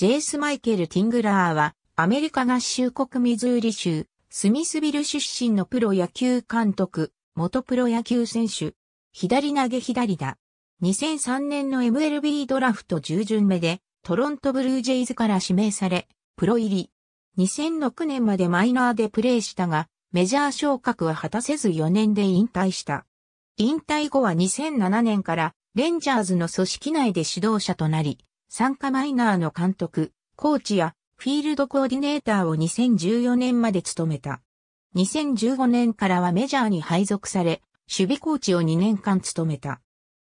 ジェイス・マイケル・ティングラーは、アメリカ合衆国ミズーリ州、スミスビル出身のプロ野球監督、元プロ野球選手、左投げ左打。2003年の MLB ドラフト10巡目で、トロントブルージェイズから指名され、プロ入り。2006年までマイナーでプレーしたが、メジャー昇格は果たせず4年で引退した。引退後は2007年からレンジャーズの組織内で指導者となり、参加マイナーの監督、コーチやフィールドコーディネーターを2014年まで務めた。2015年からはメジャーに配属され、守備コーチを2年間務めた。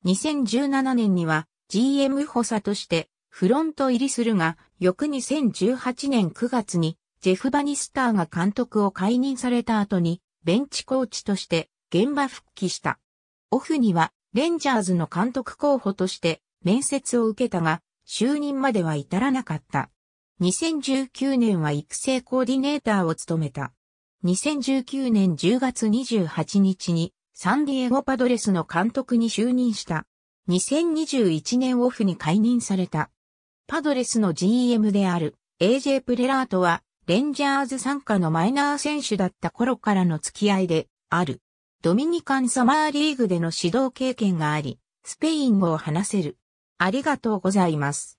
2017年には GM 補佐としてフロント入りするが、翌2018年9月にジェフ・バニスターが監督を解任された後にベンチコーチとして現場復帰した。オフにはレンジャーズの監督候補として面接を受けたが、就任までは至らなかった。2019年は育成コーディネーターを務めた。2019年10月28日にサンディエゴパドレスの監督に就任した。2021年オフに解任された。パドレスの GM である AJ プレラートはレンジャーズ参加のマイナー選手だった頃からの付き合いである。ドミニカンサマーリーグでの指導経験があり、スペイン語を話せる。ありがとうございます。